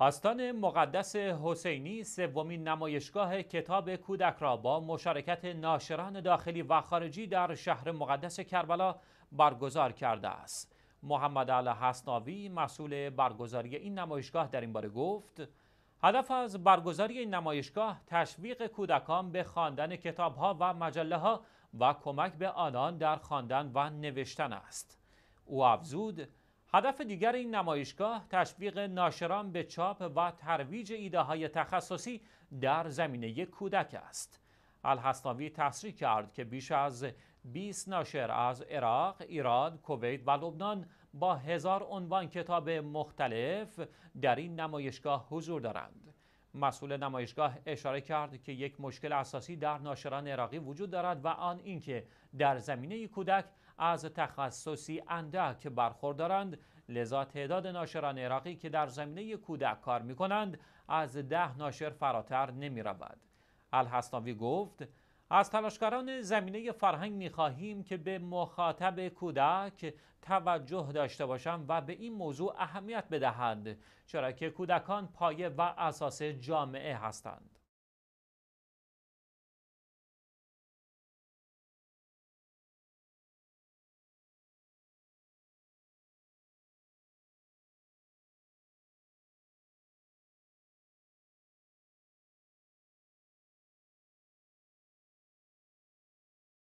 آستان مقدس حسینی سومین نمایشگاه کتاب کودک را با مشارکت ناشران داخلی و خارجی در شهر مقدس کربلا برگزار کرده است. محمد علی حسناوی مسئول برگزاری این نمایشگاه در این باره گفت هدف از برگزاری این نمایشگاه تشویق کودکان به خواندن کتابها و مجله ها و کمک به آنان در خواندن و نوشتن است. او افزود هدف دیگر این نمایشگاه تشویق ناشران به چاپ و ترویج ایده های تخصصی در زمینه کودک است. الحسناوی تصریح کرد که بیش از 20 ناشر از عراق، ایران، کویت و لبنان با هزار عنوان کتاب مختلف در این نمایشگاه حضور دارند. مسئول نمایشگاه اشاره کرد که یک مشکل اساسی در ناشران عراقی وجود دارد و آن اینکه در زمینه کودک از تخصصی اندک برخوردارند لذا تعداد ناشران عراقی که در زمینه کودک کار می کنند از ده ناشر فراتر نمی رود. الحسناوی گفت از تلاشگران زمینه فرهنگ میخواهیم که به مخاطب کودک توجه داشته باشند و به این موضوع اهمیت بدهند چرا که کودکان پایه و اساس جامعه هستند